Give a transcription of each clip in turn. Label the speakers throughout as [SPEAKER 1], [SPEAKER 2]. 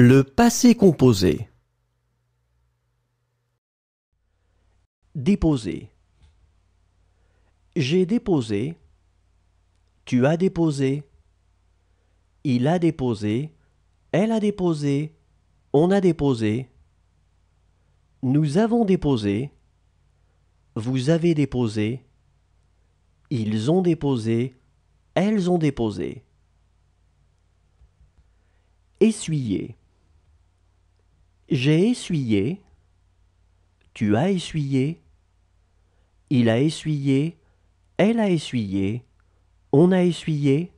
[SPEAKER 1] Le passé composé.
[SPEAKER 2] Déposer. J'ai déposé. Tu as déposé. Il a déposé. Elle a déposé. On a déposé. Nous avons déposé. Vous avez déposé. Ils ont déposé. Elles ont déposé. Essuyer. J'ai essuyé. Tu as essuyé. Il a essuyé. Elle a essuyé. On a essuyé.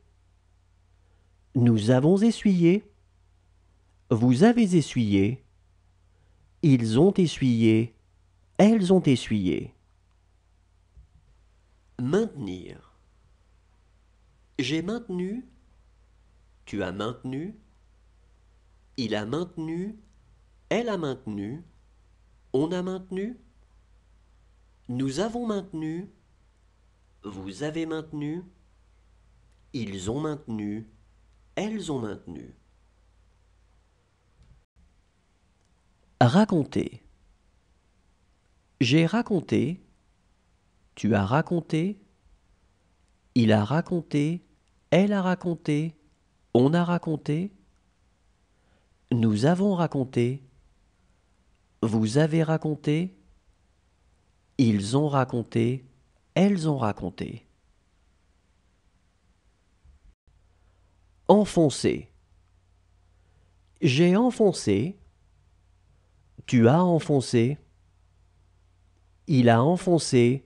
[SPEAKER 2] Nous avons essuyé. Vous avez essuyé. Ils ont essuyé. Elles ont essuyé. Maintenir. J'ai maintenu. Tu as maintenu. Il a maintenu. Elle a maintenu, on a maintenu, nous avons maintenu, vous avez maintenu, ils ont maintenu, elles ont maintenu. Raconter. J'ai raconté, tu as raconté, il a raconté, elle a raconté, on a raconté, nous avons raconté, vous avez raconté. Ils ont raconté. Elles ont raconté. Enfoncer. J'ai enfoncé. Tu as enfoncé. Il a enfoncé.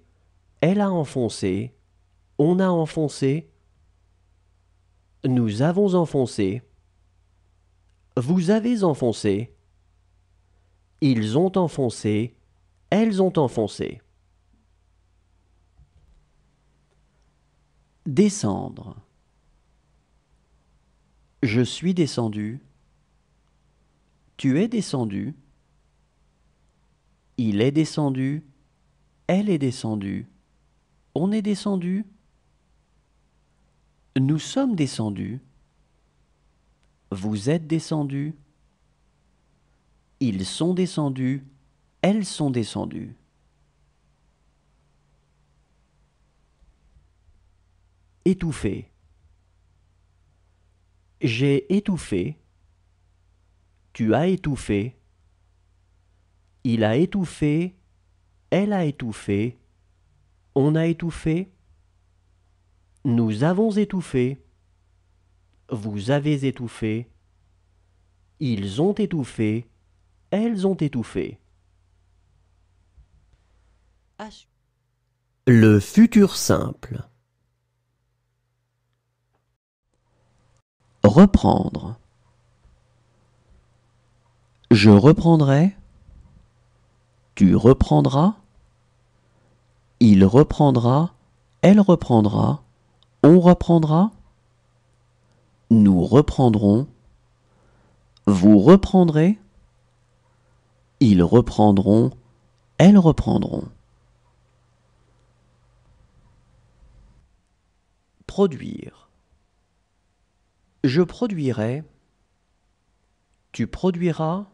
[SPEAKER 2] Elle a enfoncé. On a enfoncé. Nous avons enfoncé. Vous avez enfoncé. Ils ont enfoncé. Elles ont enfoncé. Descendre. Je suis descendu. Tu es descendu. Il est descendu. Elle est descendue. On est descendu. Nous sommes descendus. Vous êtes descendu. Ils sont descendus. Elles sont descendues. Étouffé. J'ai étouffé. Tu as étouffé. Il a étouffé. Elle a étouffé. On a étouffé. Nous avons étouffé. Vous avez étouffé. Ils ont étouffé elles ont étouffé. Le futur simple. Reprendre. Je reprendrai. Tu reprendras. Il reprendra. Elle reprendra. On reprendra. Nous reprendrons. Vous reprendrez. Ils reprendront. Elles reprendront. Produire. Je produirai. Tu produiras.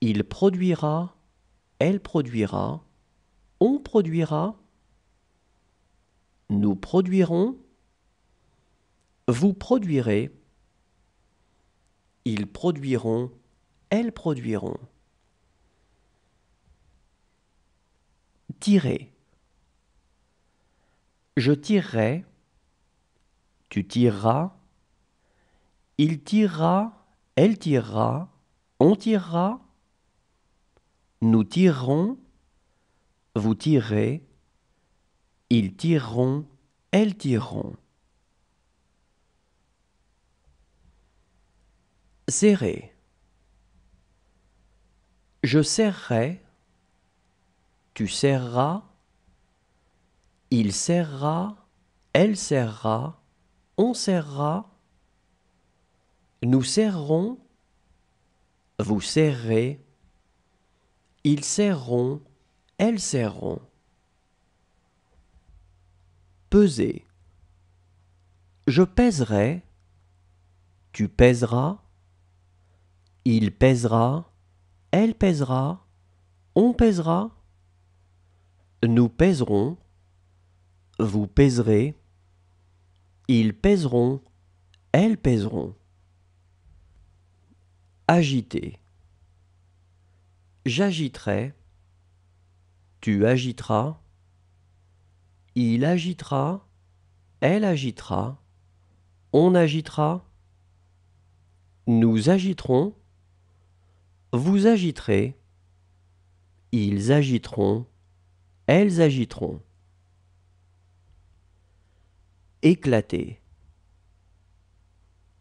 [SPEAKER 2] Il produira. Elle produira. On produira. Nous produirons. Vous produirez. Ils produiront elles produiront. Tirer. Je tirerai, tu tireras, il tirera, elle tirera, on tirera, nous tirerons, vous tirez, ils tireront, elles tireront. Serrer. Je serrai, tu serras, il serra, elle serra, on serra, nous serrons, vous serrez, ils serront, elles serront. Peser. Je pèserai, tu pèseras, il pèsera, elle pèsera, on pèsera, nous pèserons, vous pèserez, ils pèseront, elles pèseront. Agiter. J'agiterai, tu agiteras, il agitera, elle agitera, on agitera, nous agiterons, vous agiterez, ils agiteront, elles agiteront. Éclater.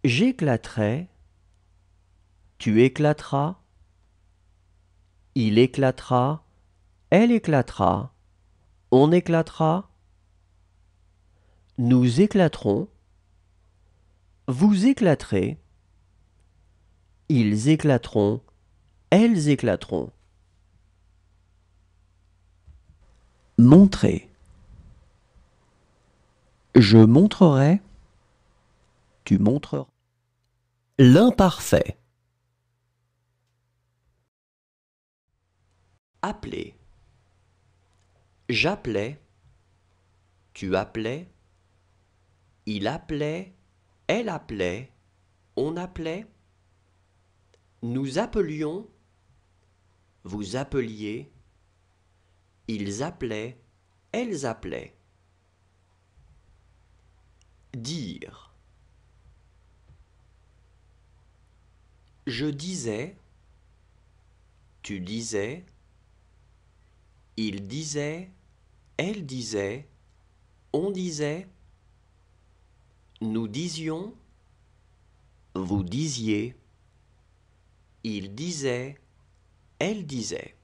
[SPEAKER 2] J'éclaterai, tu éclateras, il éclatera, elle éclatera, on éclatera, nous éclaterons, vous éclaterez, ils éclateront, elles éclateront. Montrer. Je montrerai. Tu montreras. L'imparfait. Appeler. J'appelais. Tu appelais. Il appelait. Elle appelait. On appelait. Nous appelions vous appeliez, ils appelaient, elles appelaient. Dire. Je disais, tu disais, il disait, elle disait, on disait, nous disions, vous disiez, il disait, elle disait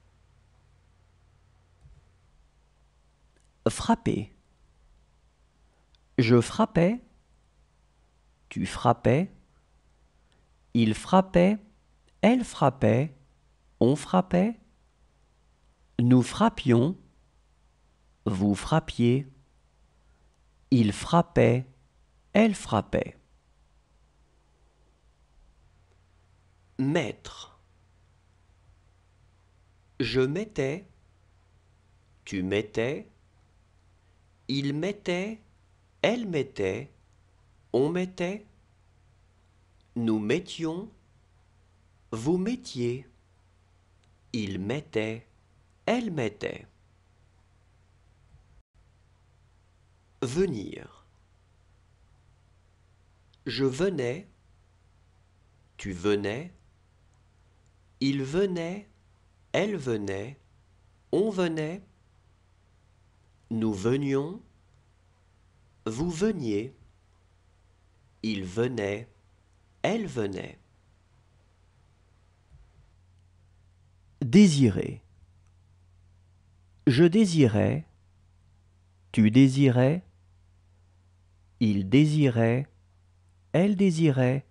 [SPEAKER 2] Frapper. Je frappais. Tu frappais. Il frappait. Elle frappait. On frappait. Nous frappions. Vous frappiez. Il frappait. Elle frappait. Maître. Je mettais, tu mettais, il mettait, elle mettait, on mettait, nous mettions, vous mettiez, il mettait, elle mettait. Venir. Je venais, tu venais, il venait, elle venait, on venait, nous venions, vous veniez, il venait, elle venait. Désirer. Je désirais, tu désirais, il désirait, elle désirait,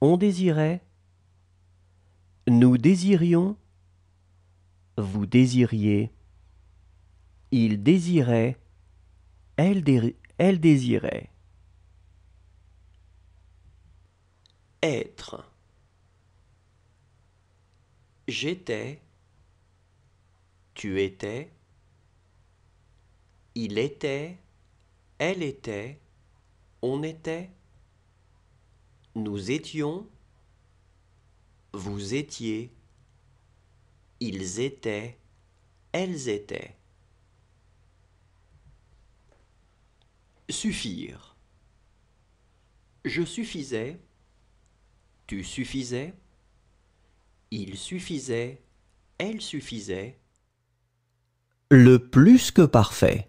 [SPEAKER 2] on désirait, nous désirions, vous désiriez, il désirait, elle, désirait. Être. J'étais, tu étais, il était, elle était, on était, nous étions, vous étiez. Ils étaient. Elles étaient. Suffire. Je suffisais. Tu suffisais. Il suffisait. Elle suffisait.
[SPEAKER 1] Le plus que parfait.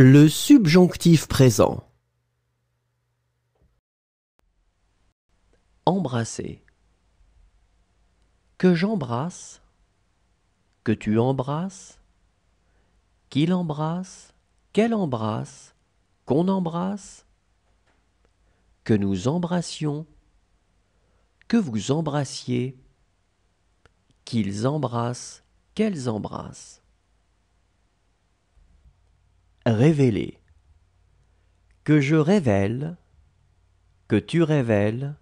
[SPEAKER 1] Le subjonctif présent.
[SPEAKER 2] Embrasser. Que j'embrasse, que tu embrasses, qu'il embrasse, qu'elle embrasse, qu'on embrasse, que nous embrassions, que vous embrassiez, qu'ils embrassent, qu'elles embrassent révéler. Que je révèle, que tu révèles,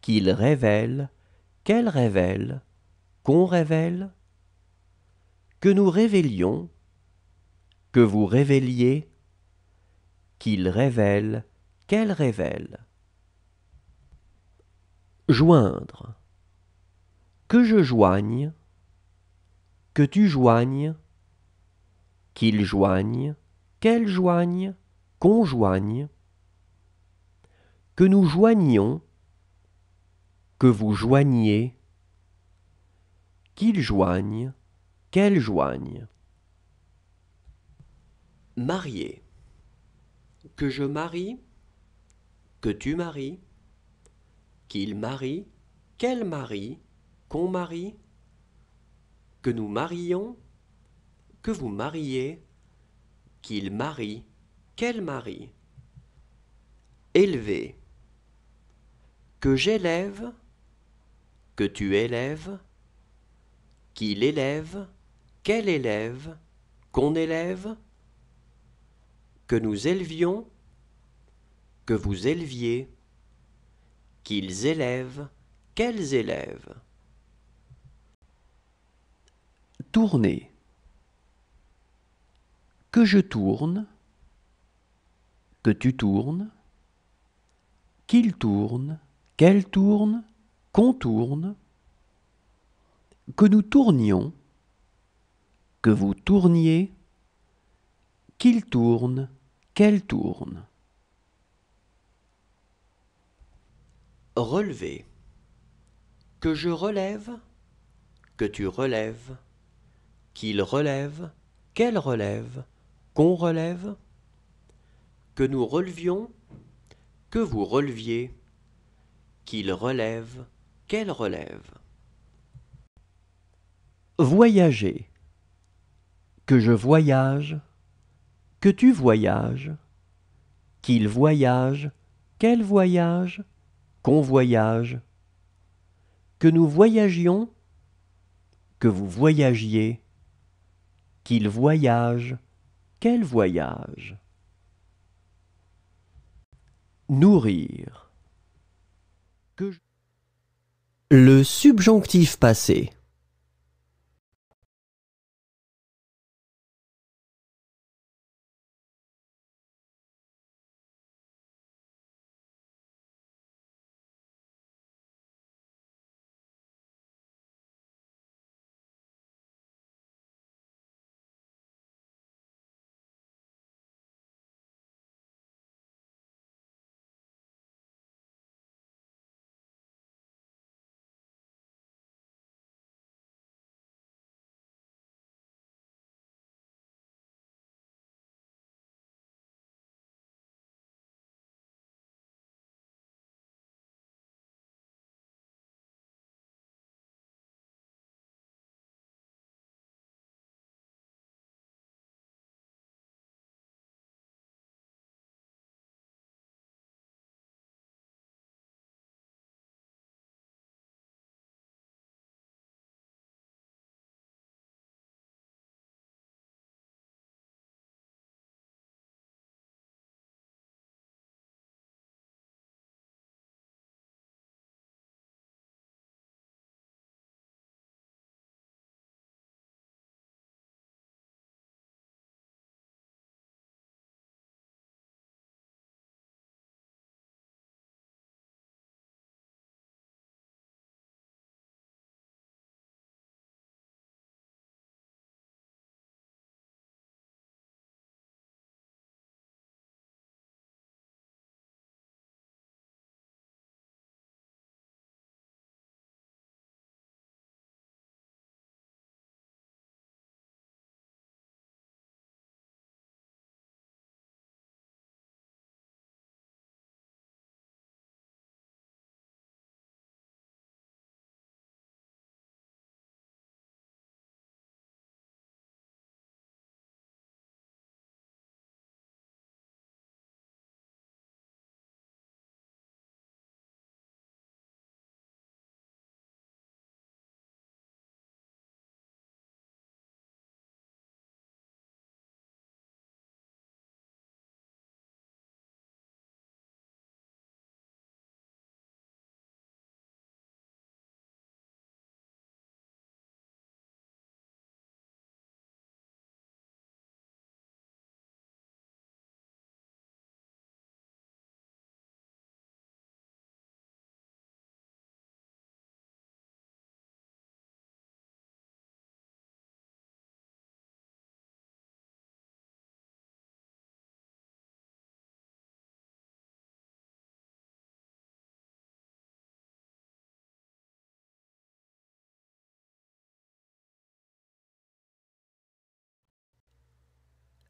[SPEAKER 2] qu'il révèle, qu'elle révèle, qu'on révèle, que nous révélions, que vous révéliez, qu'il révèle, qu'elle révèle. Joindre. Que je joigne, que tu joignes, qu'ils joignent, qu'elles joignent, qu'on joigne, que nous joignions, que vous joigniez, qu'ils joignent, qu'elles joignent. Marier. Que je marie, que tu maries, qu'il marie, qu'elle marie, qu'on marie, que nous marions, que vous mariez, qu'il marie, qu'elle marie. Élever. Que j'élève, que tu élèves, qu'il élève, qu'elle élève, qu'on élève, que nous élevions, que vous éleviez, qu'ils élèvent, qu'elles élèvent. Tourner que je tourne, que tu tournes, qu'il tourne, qu'elle tourne, qu'on tourne, que nous tournions, que vous tourniez, qu'il tourne, qu'elle tourne. Relever. Que je relève, que tu
[SPEAKER 1] relèves,
[SPEAKER 2] qu'il relève, qu'elle relève, qu'on relève, que nous relevions, que vous releviez, qu'il relève, qu'elle relève. Voyager, que je voyage, que tu voyages, qu'il voyage, qu'elle voyage, qu'on voyage, que nous voyagions, que vous voyagiez, qu'il voyage, quel voyage Nourrir.
[SPEAKER 1] Que Le subjonctif passé.